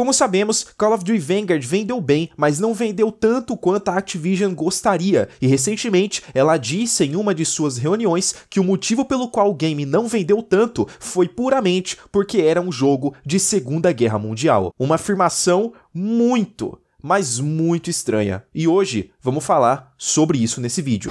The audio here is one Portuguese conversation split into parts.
Como sabemos, Call of Duty Vanguard vendeu bem, mas não vendeu tanto quanto a Activision gostaria, e recentemente ela disse em uma de suas reuniões que o motivo pelo qual o game não vendeu tanto foi puramente porque era um jogo de Segunda Guerra Mundial. Uma afirmação muito, mas muito estranha. E hoje vamos falar sobre isso nesse vídeo.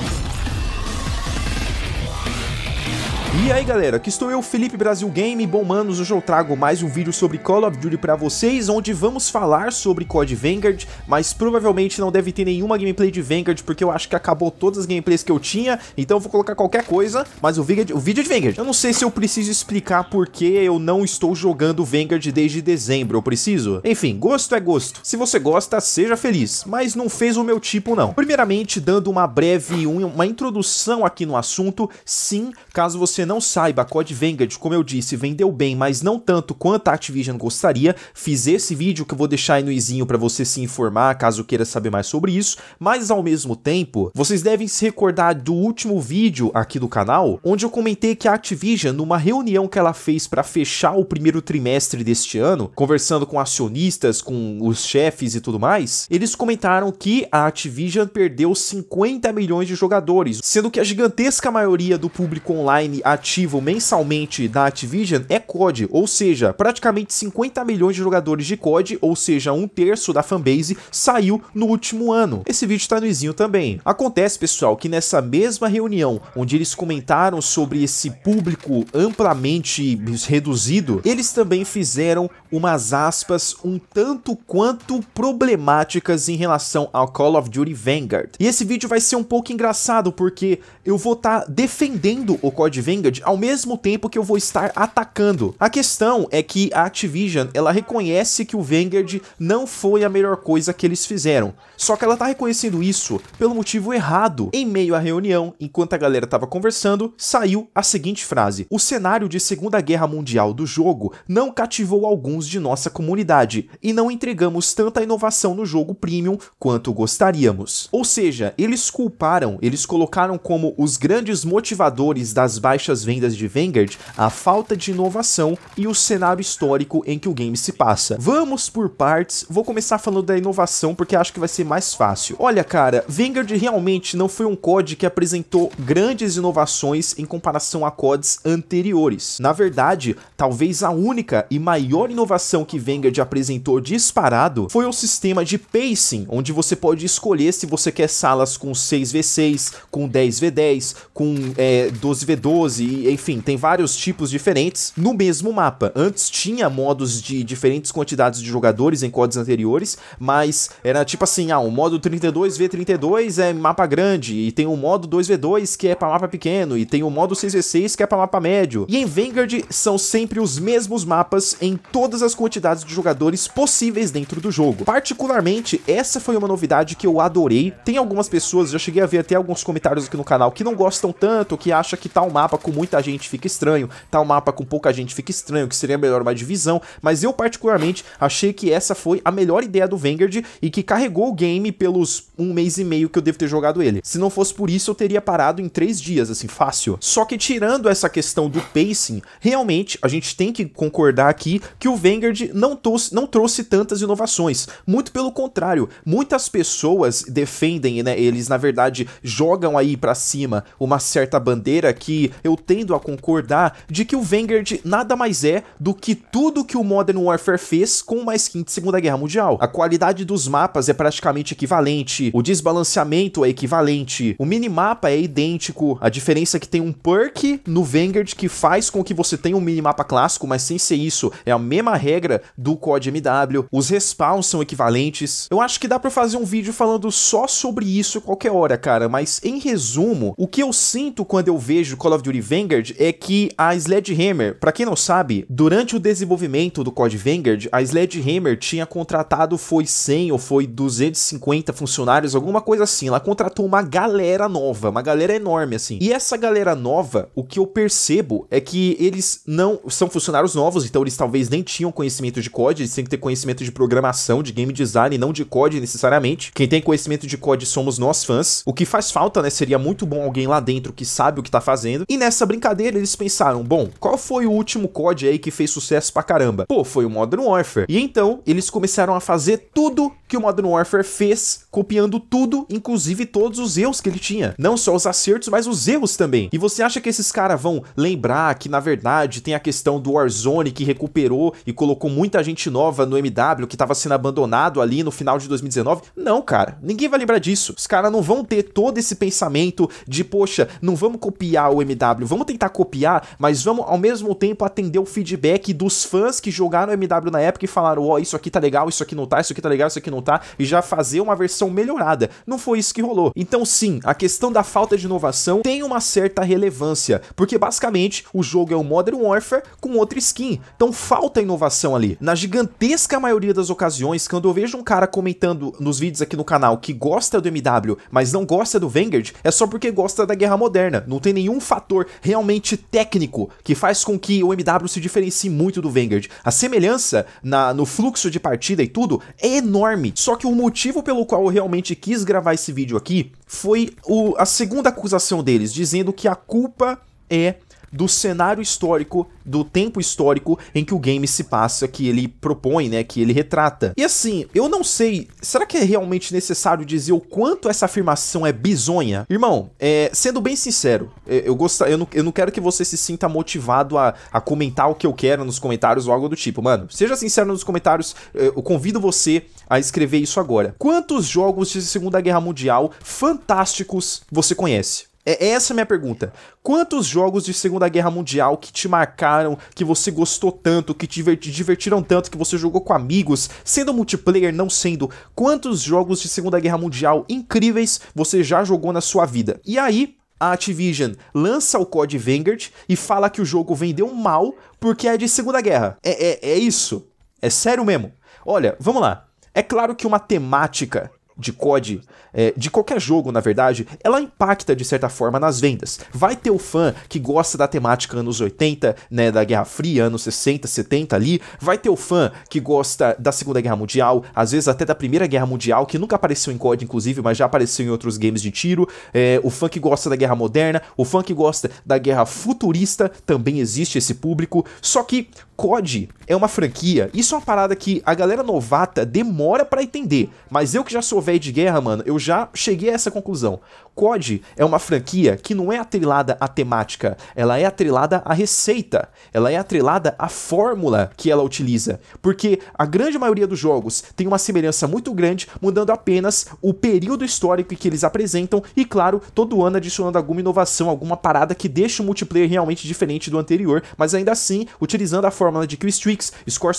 E aí galera, aqui estou eu, Felipe Brasil Game, bom manos, hoje eu trago mais um vídeo sobre Call of Duty pra vocês, onde vamos falar sobre COD Vanguard, mas provavelmente não deve ter nenhuma gameplay de Vanguard, porque eu acho que acabou todas as gameplays que eu tinha, então eu vou colocar qualquer coisa, mas o vídeo, é o vídeo é de Vanguard. Eu não sei se eu preciso explicar porque eu não estou jogando Vanguard desde dezembro, eu preciso? Enfim, gosto é gosto, se você gosta, seja feliz, mas não fez o meu tipo não. Primeiramente, dando uma breve, uma introdução aqui no assunto, sim, caso você não saiba, a Code Vanguard, como eu disse, vendeu bem, mas não tanto quanto a Activision gostaria. Fiz esse vídeo que eu vou deixar aí no izinho para você se informar, caso queira saber mais sobre isso. Mas ao mesmo tempo, vocês devem se recordar do último vídeo aqui do canal, onde eu comentei que a Activision, numa reunião que ela fez para fechar o primeiro trimestre deste ano, conversando com acionistas, com os chefes e tudo mais, eles comentaram que a Activision perdeu 50 milhões de jogadores, sendo que a gigantesca maioria do público online ativo mensalmente da Activision é COD, ou seja, praticamente 50 milhões de jogadores de COD, ou seja, um terço da fanbase, saiu no último ano. Esse vídeo tá no também. Acontece, pessoal, que nessa mesma reunião, onde eles comentaram sobre esse público amplamente reduzido, eles também fizeram umas aspas um tanto quanto problemáticas em relação ao Call of Duty Vanguard. E esse vídeo vai ser um pouco engraçado, porque eu vou estar tá defendendo o COD Vanguard ao mesmo tempo que eu vou estar atacando. A questão é que a Activision, ela reconhece que o Vanguard não foi a melhor coisa que eles fizeram. Só que ela tá reconhecendo isso pelo motivo errado. Em meio à reunião, enquanto a galera tava conversando, saiu a seguinte frase. O cenário de Segunda Guerra Mundial do jogo não cativou alguns de nossa comunidade e não entregamos tanta inovação no jogo premium quanto gostaríamos. Ou seja, eles culparam, eles colocaram como os grandes motivadores das baixas das vendas de Vanguard a falta de inovação e o cenário histórico em que o game se passa. Vamos por partes, vou começar falando da inovação porque acho que vai ser mais fácil. Olha cara, Vanguard realmente não foi um COD que apresentou grandes inovações em comparação a CODs anteriores. Na verdade, talvez a única e maior inovação que Vanguard apresentou disparado foi o sistema de pacing, onde você pode escolher se você quer salas com 6v6, com 10v10, com é, 12v12 enfim, tem vários tipos diferentes no mesmo mapa. Antes tinha modos de diferentes quantidades de jogadores em códigos anteriores, mas era tipo assim, ah, o modo 32v32 é mapa grande, e tem o modo 2v2 que é para mapa pequeno, e tem o modo 6v6 que é para mapa médio. E em Vanguard são sempre os mesmos mapas em todas as quantidades de jogadores possíveis dentro do jogo. Particularmente, essa foi uma novidade que eu adorei. Tem algumas pessoas, já cheguei a ver até alguns comentários aqui no canal, que não gostam tanto, que acha que tal mapa com muita gente fica estranho, tal tá mapa com pouca gente fica estranho, que seria melhor uma divisão, mas eu particularmente achei que essa foi a melhor ideia do Vanguard e que carregou o game pelos um mês e meio que eu devo ter jogado ele. Se não fosse por isso, eu teria parado em três dias, assim, fácil. Só que tirando essa questão do pacing, realmente a gente tem que concordar aqui que o Vanguard não, trouxe, não trouxe tantas inovações. Muito pelo contrário, muitas pessoas defendem, né, eles na verdade jogam aí para cima uma certa bandeira que eu tendo a concordar de que o Vanguard nada mais é do que tudo que o Modern Warfare fez com uma skin de Segunda Guerra Mundial. A qualidade dos mapas é praticamente equivalente, o desbalanceamento é equivalente, o minimapa é idêntico, a diferença é que tem um perk no Vanguard que faz com que você tenha um minimapa clássico, mas sem ser isso, é a mesma regra do COD MW, os respawns são equivalentes. Eu acho que dá para fazer um vídeo falando só sobre isso qualquer hora, cara, mas em resumo, o que eu sinto quando eu vejo Call of Duty Vanguard é que a Sledgehammer, para quem não sabe, durante o desenvolvimento do Code Vanguard, a Sledgehammer tinha contratado foi 100 ou foi 250 funcionários, alguma coisa assim. Ela contratou uma galera nova, uma galera enorme assim. E essa galera nova, o que eu percebo é que eles não são funcionários novos, então eles talvez nem tinham conhecimento de código, eles têm que ter conhecimento de programação, de game design, não de código necessariamente. Quem tem conhecimento de código somos nós fãs. O que faz falta, né, seria muito bom alguém lá dentro que sabe o que tá fazendo. E nessa nessa brincadeira eles pensaram, bom, qual foi o último COD aí que fez sucesso pra caramba? Pô, foi o Modern Warfare. E então, eles começaram a fazer tudo que o Modern Warfare fez, copiando tudo, inclusive todos os erros que ele tinha. Não só os acertos, mas os erros também. E você acha que esses caras vão lembrar que, na verdade, tem a questão do Warzone que recuperou e colocou muita gente nova no MW que estava sendo abandonado ali no final de 2019? Não, cara. Ninguém vai lembrar disso. Os caras não vão ter todo esse pensamento de, poxa, não vamos copiar o MW, vamos tentar copiar, mas vamos ao mesmo tempo atender o feedback dos fãs que jogaram o MW na época e falaram: ó, oh, isso aqui tá legal, isso aqui não tá, isso aqui tá legal, isso aqui não e já fazer uma versão melhorada. Não foi isso que rolou. Então, sim, a questão da falta de inovação tem uma certa relevância, porque basicamente o jogo é um Modern Warfare com outra skin. Então, falta inovação ali. Na gigantesca maioria das ocasiões, quando eu vejo um cara comentando nos vídeos aqui no canal que gosta do MW, mas não gosta do Vanguard, é só porque gosta da guerra moderna. Não tem nenhum fator realmente técnico que faz com que o MW se diferencie muito do Vanguard. A semelhança na, no fluxo de partida e tudo é enorme. Só que o motivo pelo qual eu realmente quis gravar esse vídeo aqui foi o, a segunda acusação deles, dizendo que a culpa é do cenário histórico, do tempo histórico em que o game se passa, que ele propõe, né, que ele retrata. E assim, eu não sei, será que é realmente necessário dizer o quanto essa afirmação é bizonha? Irmão, é, sendo bem sincero, é, eu, eu, eu, não, eu não quero que você se sinta motivado a, a comentar o que eu quero nos comentários ou algo do tipo. Mano, seja sincero nos comentários, é, eu convido você a escrever isso agora. Quantos jogos de Segunda Guerra Mundial fantásticos você conhece? É, é essa a minha pergunta. Quantos jogos de Segunda Guerra Mundial que te marcaram, que você gostou tanto, que te divertiram tanto, que você jogou com amigos, sendo multiplayer, não sendo? Quantos jogos de Segunda Guerra Mundial incríveis você já jogou na sua vida? E aí, a Activision lança o Code Vanguard e fala que o jogo vendeu mal porque é de Segunda Guerra. É, é, é isso? É sério mesmo? Olha, vamos lá. É claro que uma temática de COD, é, de qualquer jogo, na verdade, ela impacta de certa forma nas vendas. Vai ter o fã que gosta da temática anos 80, né, da Guerra Fria, anos 60, 70 ali, vai ter o fã que gosta da Segunda Guerra Mundial, às vezes até da Primeira Guerra Mundial, que nunca apareceu em COD, inclusive, mas já apareceu em outros games de tiro, é, o fã que gosta da Guerra Moderna, o fã que gosta da Guerra Futurista, também existe esse público, só que COD é uma franquia, isso é uma parada que a galera novata demora para entender, mas eu que já sou velho de guerra, mano, eu já cheguei a essa conclusão. COD é uma franquia que não é atrelada à temática, ela é atrelada à receita, ela é atrelada à fórmula que ela utiliza, porque a grande maioria dos jogos tem uma semelhança muito grande, mudando apenas o período histórico que eles apresentam e, claro, todo ano adicionando alguma inovação, alguma parada que deixa o multiplayer realmente diferente do anterior, mas ainda assim utilizando a fórmula fórmula de kill streaks, score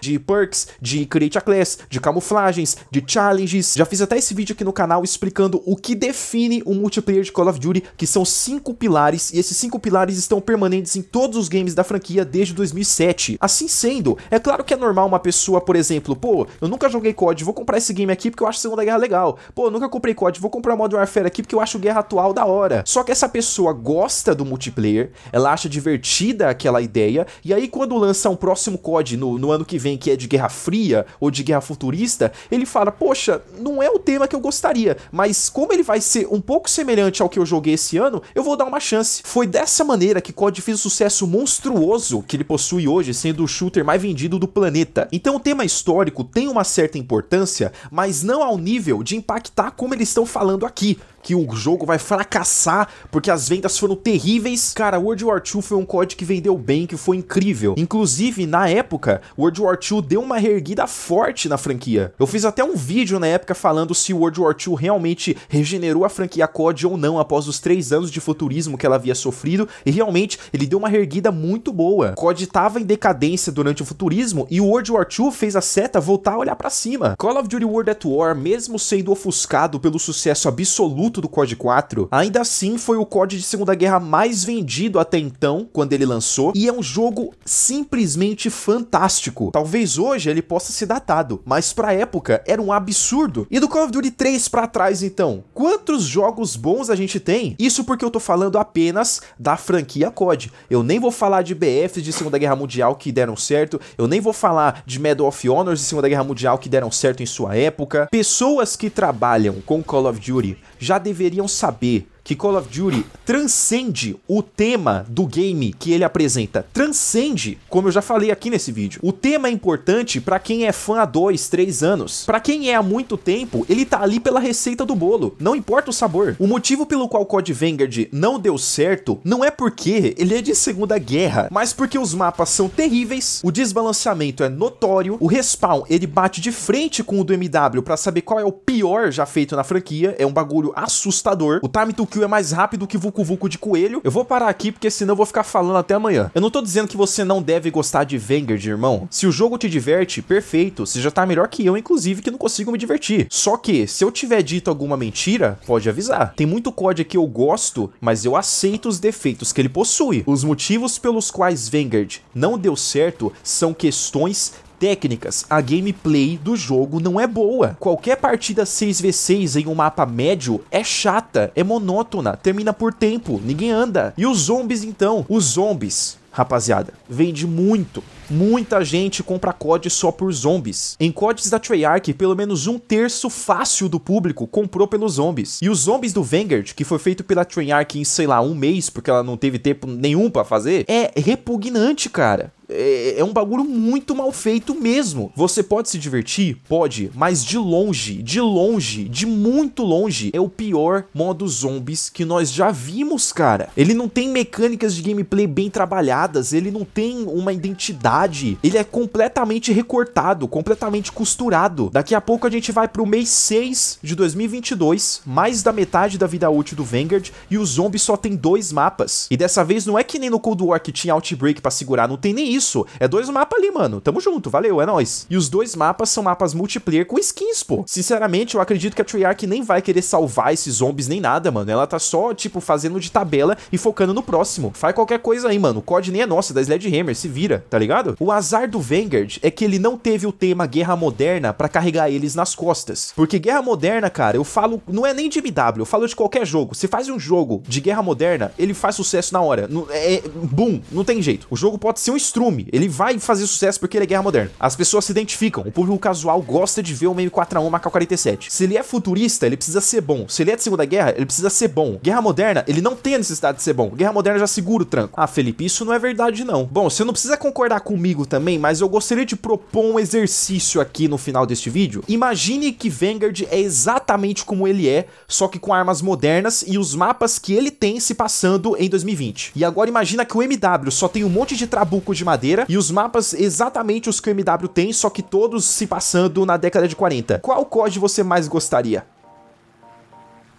de perks, de create a class, de camuflagens, de challenges. Já fiz até esse vídeo aqui no canal explicando o que define o multiplayer de Call of Duty, que são cinco pilares, e esses cinco pilares estão permanentes em todos os games da franquia desde 2007. Assim sendo, é claro que é normal uma pessoa, por exemplo, pô, eu nunca joguei COD, vou comprar esse game aqui porque eu acho Segunda Guerra legal. Pô, eu nunca comprei COD, vou comprar Modern Warfare aqui porque eu acho Guerra Atual da hora. Só que essa pessoa gosta do multiplayer, ela acha divertida aquela ideia, e aí quando lança lançar um próximo COD no, no ano que vem, que é de Guerra Fria ou de Guerra Futurista, ele fala: Poxa, não é o tema que eu gostaria, mas como ele vai ser um pouco semelhante ao que eu joguei esse ano, eu vou dar uma chance. Foi dessa maneira que COD fez o sucesso monstruoso que ele possui hoje, sendo o shooter mais vendido do planeta. Então o tema histórico tem uma certa importância, mas não ao nível de impactar como eles estão falando aqui que o jogo vai fracassar porque as vendas foram terríveis. Cara, World War II foi um COD que vendeu bem, que foi incrível. Inclusive, na época, World War II deu uma reerguida forte na franquia. Eu fiz até um vídeo na época falando se World War II realmente regenerou a franquia COD ou não após os três anos de futurismo que ela havia sofrido e realmente ele deu uma reerguida muito boa. COD tava em decadência durante o futurismo e o World War II fez a seta voltar a olhar para cima. Call of Duty World at War, mesmo sendo ofuscado pelo sucesso absoluto do COD 4, ainda assim foi o COD de Segunda Guerra mais vendido até então, quando ele lançou, e é um jogo simplesmente fantástico. Talvez hoje ele possa ser datado, mas pra época era um absurdo. E do Call of Duty 3 pra trás então, quantos jogos bons a gente tem? Isso porque eu tô falando apenas da franquia COD. Eu nem vou falar de BFs de Segunda Guerra Mundial que deram certo, eu nem vou falar de Medal of Honors de Segunda Guerra Mundial que deram certo em sua época. Pessoas que trabalham com Call of Duty já deveriam saber que Call of Duty transcende o tema do game que ele apresenta. Transcende, como eu já falei aqui nesse vídeo. O tema é importante para quem é fã há dois, três anos. Para quem é há muito tempo, ele tá ali pela receita do bolo. Não importa o sabor. O motivo pelo qual COD Vanguard não deu certo não é porque ele é de Segunda Guerra, mas porque os mapas são terríveis, o desbalanceamento é notório, o respawn ele bate de frente com o do MW para saber qual é o pior já feito na franquia, é um bagulho assustador. O time to Kill é mais rápido que Vucu Vucu de coelho. Eu vou parar aqui porque senão eu vou ficar falando até amanhã. Eu não tô dizendo que você não deve gostar de Vanguard, irmão. Se o jogo te diverte, perfeito. Você já tá melhor que eu, inclusive, que não consigo me divertir. Só que, se eu tiver dito alguma mentira, pode avisar. Tem muito código que eu gosto, mas eu aceito os defeitos que ele possui. Os motivos pelos quais Vanguard não deu certo são questões técnicas, a gameplay do jogo não é boa. Qualquer partida 6v6 em um mapa médio é chata, é monótona, termina por tempo, ninguém anda. E os zombies então? Os zombies, rapaziada, vende muito. Muita gente compra COD só por zombies. Em CODs da Treyarch, pelo menos um terço fácil do público comprou pelos zombies. E os zombies do Vanguard, que foi feito pela Treyarch em, sei lá, um mês, porque ela não teve tempo nenhum para fazer, é repugnante, cara. É, é, um bagulho muito mal feito mesmo. Você pode se divertir? Pode, mas de longe, de longe, de muito longe, é o pior modo zombies que nós já vimos, cara. Ele não tem mecânicas de gameplay bem trabalhadas, ele não tem uma identidade, ele é completamente recortado, completamente costurado. Daqui a pouco a gente vai pro mês 6 de 2022, mais da metade da vida útil do Vanguard, e o zombie só tem dois mapas. E dessa vez não é que nem no Cold War que tinha Outbreak pra segurar, não tem nem isso isso. É dois mapas ali, mano. Tamo junto, valeu, é nóis. E os dois mapas são mapas multiplayer com skins, pô. Sinceramente, eu acredito que a Treyarch nem vai querer salvar esses zombies nem nada, mano. Ela tá só, tipo, fazendo de tabela e focando no próximo. Faz qualquer coisa aí, mano. O COD nem é nosso, é da Sledgehammer, se vira, tá ligado? O azar do Vanguard é que ele não teve o tema Guerra Moderna para carregar eles nas costas. Porque Guerra Moderna, cara, eu falo, não é nem de MW, eu falo de qualquer jogo. Se faz um jogo de Guerra Moderna, ele faz sucesso na hora. É, é boom, não tem jeito. O jogo pode ser um strum filme, ele vai fazer sucesso porque ele é guerra moderna. As pessoas se identificam, o público casual gosta de ver o M4A1 47 Se ele é futurista, ele precisa ser bom. Se ele é de Segunda Guerra, ele precisa ser bom. Guerra moderna, ele não tem a necessidade de ser bom. Guerra moderna já segura o tranco. Ah, Felipe, isso não é verdade não. Bom, você não precisa concordar comigo também, mas eu gostaria de propor um exercício aqui no final deste vídeo. Imagine que Vanguard é exatamente como ele é, só que com armas modernas e os mapas que ele tem se passando em 2020. E agora imagina que o MW só tem um monte de trabuco de madeira e os mapas exatamente os que o MW tem, só que todos se passando na década de 40. Qual COD você mais gostaria?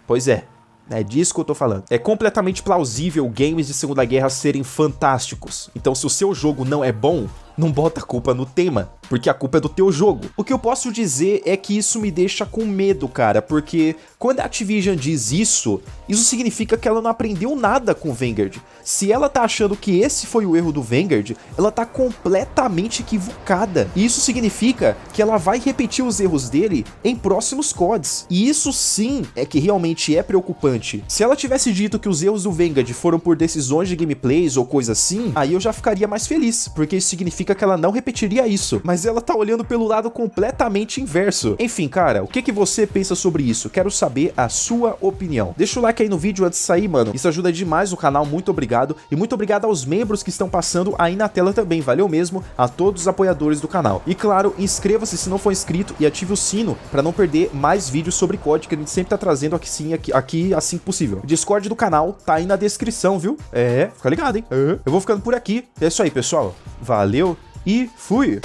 Pois é, é disso que eu tô falando. É completamente plausível games de Segunda Guerra serem fantásticos. Então, se o seu jogo não é bom, não bota a culpa no tema, porque a culpa é do teu jogo. O que eu posso dizer é que isso me deixa com medo, cara, porque quando a Activision diz isso, isso significa que ela não aprendeu nada com Vanguard. Se ela tá achando que esse foi o erro do Vanguard, ela tá completamente equivocada. E isso significa que ela vai repetir os erros dele em próximos CODs. E isso sim é que realmente é preocupante. Se ela tivesse dito que os erros do Vanguard foram por decisões de gameplays ou coisa assim, aí eu já ficaria mais feliz, porque isso significa significa que ela não repetiria isso, mas ela tá olhando pelo lado completamente inverso. Enfim, cara, o que, que você pensa sobre isso? Quero saber a sua opinião. Deixa o like aí no vídeo antes de sair, mano. Isso ajuda demais o canal, muito obrigado. E muito obrigado aos membros que estão passando aí na tela também, valeu mesmo a todos os apoiadores do canal. E claro, inscreva-se se não for inscrito e ative o sino para não perder mais vídeos sobre COD que a gente sempre tá trazendo aqui sim, aqui, aqui assim que possível. O Discord do canal tá aí na descrição, viu? É, fica ligado, hein? Eu vou ficando por aqui. É isso aí, pessoal. Valeu! e fui!